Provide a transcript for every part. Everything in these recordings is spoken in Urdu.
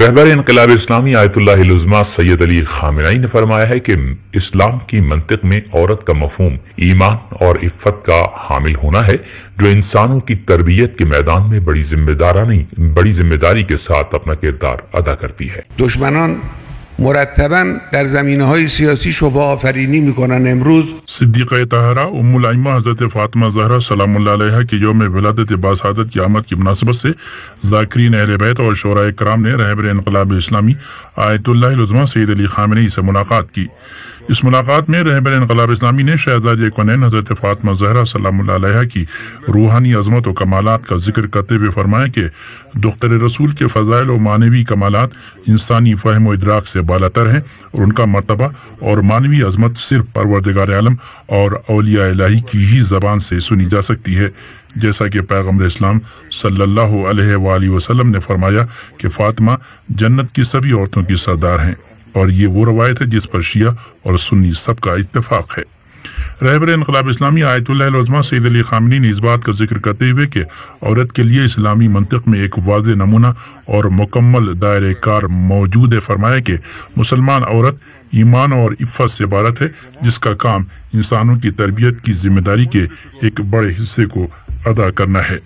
رہبر انقلاب اسلامی آیت اللہ علیہ سید علی خامنائی نے فرمایا ہے کہ اسلام کی منطق میں عورت کا مفہوم ایمان اور عفت کا حامل ہونا ہے جو انسانوں کی تربیت کے میدان میں بڑی ذمہ داری کے ساتھ اپنا کردار ادا کرتی ہے دشمنان مرتبا در زمینه های سیاسی آفرینی میکنن امروز صدیقہ تہرہ ام المہ حضرت فاطمہ زہرہ سلام اللہ علیہ کے یوم ولادت باسادت کی آمد کی مناسبت سے ذاکرین اہل بیت اور شعراء کرام نے رہبر انقلاب اسلامی آیت اللہ العظمہ سید علی خامنی سے ملاقات کی اس ملاقات میں رہبر انقلاب اسلامی نے شہزاد حضرت فاطمہ زہرہ اللہ علیہ کی روحانی عظمت و کمالات کا ذکر کرتے ہوئے فرمایا کہ دختر رسول کے فضائل و معنوی کمالات انسانی فہم و ادراک سے بالاتر ہیں اور ان کا مرتبہ اور معنوی عظمت صرف پروردگار عالم اور اولیاء الہی کی ہی زبان سے سنی جا سکتی ہے جیسا کہ پیغمبر اسلام صلی اللہ علیہ وآلہ وسلم نے فرمایا کہ فاطمہ جنت کی سبھی عورتوں کی سردار ہیں اور یہ وہ روایت ہے جس پر شیعہ اور سنی سب کا اتفاق ہے رہبر انقلاب اسلامی آیت اللہ العظمہ سید علی خامنی نے اس بات کا ذکر کرتے ہوئے کہ عورت کے لیے اسلامی منطق میں ایک واضح نمونہ اور مکمل دائرہ کار موجود ہے فرمایا کہ مسلمان عورت ایمان اور عفت سے عبارت ہے جس کا کام انسانوں کی تربیت کی ذمہ داری کے ایک بڑے حصے کو ادا کرنا ہے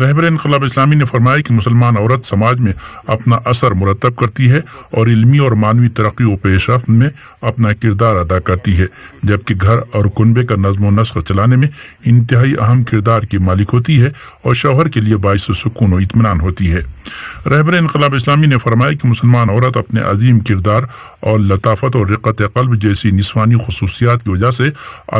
رہبر انقلاب اسلامی نے فرمایا کہ مسلمان عورت سماج میں اپنا اثر مرتب کرتی ہے اور علمی اور مانوی ترقی و پیش رفت میں اپنا کردار ادا کرتی ہے جبکہ گھر اور کنبے کا نظم و نسق چلانے میں انتہائی اہم کردار کی مالک ہوتی ہے اور شوہر کے لیے باعث و سکون و اطمینان ہوتی ہے رہبر انقلاب اسلامی نے فرمایا کہ مسلمان عورت اپنے عظیم کردار اور لطافت اور رقت قلب جیسی نسوانی خصوصیات کی وجہ سے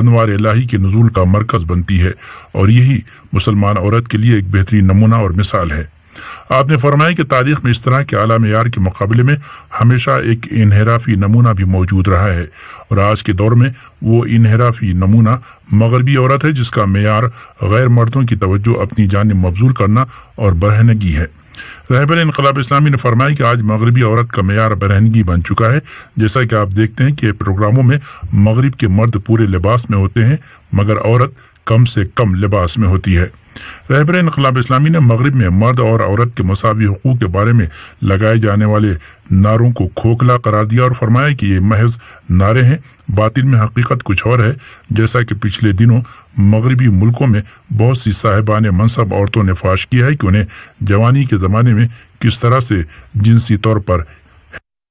انوار الہی کے نزول کا مرکز بنتی ہے اور یہی مسلمان عورت کے لیے ایک بہترین نمونہ اور مثال ہے آپ نے فرمایا کہ تاریخ میں اس طرح کے اعلیٰ معیار کے مقابلے میں ہمیشہ ایک انحرافی نمونہ بھی موجود رہا ہے اور آج کے دور میں وہ انحرافی نمونہ مغربی عورت ہے جس کا معیار غیر مردوں کی توجہ اپنی جانب مبزول کرنا اور برہنگی ہے رہبر انقلاب اسلامی نے فرمایا کہ آج مغربی عورت کا معیار برہنگی بن چکا ہے جیسا کہ آپ دیکھتے ہیں کہ پروگراموں میں مغرب کے مرد پورے لباس میں ہوتے ہیں مگر عورت کم سے کم لباس میں ہوتی ہے رہبر انقلاب اسلامی نے مغرب میں مرد اور عورت کے مساوی حقوق کے بارے میں لگائے جانے والے نعروں کو کھوکھلا قرار دیا اور فرمایا کہ یہ محض نعرے ہیں باطل میں حقیقت کچھ اور ہے جیسا کہ پچھلے دنوں مغربی ملکوں میں بہت سی صاحبان منصب عورتوں نے فاش کیا ہے کہ انہیں جوانی کے زمانے میں کس طرح سے جنسی طور پر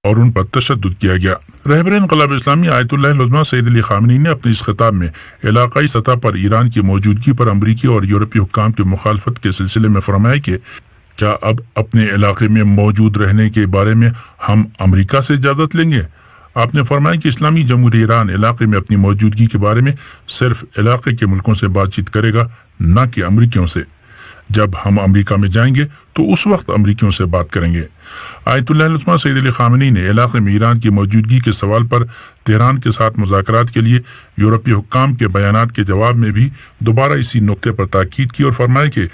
اور ان پر تشدد کیا گیا رہبر انقلاب اسلامی آیت اللہ لزمہ سید علی خامنی نے اپنی اس خطاب میں علاقائی سطح پر ایران کی موجودگی پر امریکی اور یورپی حکام کی مخالفت کے سلسلے میں فرمایا کہ کیا اب اپنے علاقے میں موجود رہنے کے بارے میں ہم امریکہ سے اجازت لیں گے آپ نے فرمایا کہ اسلامی جمہوری ایران علاقے میں اپنی موجودگی کے بارے میں صرف علاقے کے ملکوں سے بات چیت کرے گا نہ کہ امریکیوں سے جب ہم امریکہ میں جائیں گے تو اس وقت امریکیوں سے بات کریں گے آیت اللہ سید علی خامنی نے علاقے میں ایران کی موجودگی کے سوال پر تہران کے ساتھ مذاکرات کے لیے یورپی حکام کے بیانات کے جواب میں بھی دوبارہ اسی نقطے پر تاکید کی اور فرمائے کہ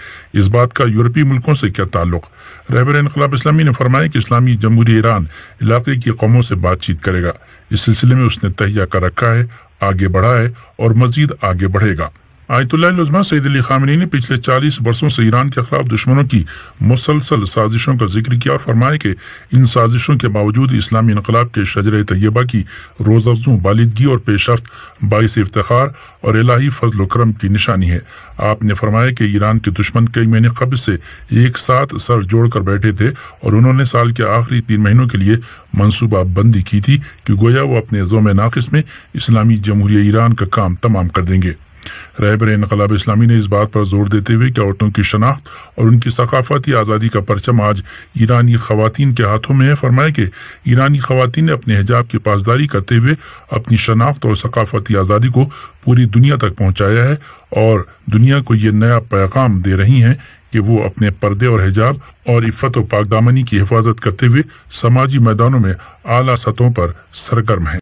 اس بات کا یورپی ملکوں سے کیا تعلق رہبر انقلاب اسلامی نے فرمایا کہ اسلامی جمہوری ایران علاقے کی قوموں سے بات چیت کرے گا اس سلسلے میں اس نے تہیہ کر رکھا ہے آگے بڑھا ہے اور مزید آگے بڑھے گا آیت اللہ العظمہ سید علی خامنی نے پچھلے چالیس برسوں سے ایران کے خلاف دشمنوں کی مسلسل سازشوں کا ذکر کیا اور فرمایا کہ ان سازشوں کے باوجود اسلامی انقلاب کے شجر طیبہ کی روز وزو اور پیشرفت باعث افتخار اور الہی فضل و کرم کی نشانی ہے آپ نے فرمایا کہ ایران کے دشمن کئی مہینے قبض سے ایک ساتھ سر جوڑ کر بیٹھے تھے اور انہوں نے سال کے آخری تین مہینوں کے لیے منصوبہ بندی کی تھی کہ گویا وہ اپنے زوم ناقص میں اسلامی جمہوریہ ایران کا کام تمام کر دیں گے رہبر انقلاب اسلامی نے اس بات پر زور دیتے ہوئے کہ عورتوں کی شناخت اور ان کی ثقافتی آزادی کا پرچم آج ایرانی خواتین کے ہاتھوں میں ہے فرمائے کہ ایرانی خواتین نے اپنے حجاب کی پاسداری کرتے ہوئے اپنی شناخت اور ثقافتی آزادی کو پوری دنیا تک پہنچایا ہے اور دنیا کو یہ نیا پیغام دے رہی ہیں کہ وہ اپنے پردے اور حجاب اور عفت و پاک دامنی کی حفاظت کرتے ہوئے سماجی میدانوں میں اعلیٰ سطحوں پر سرگرم ہیں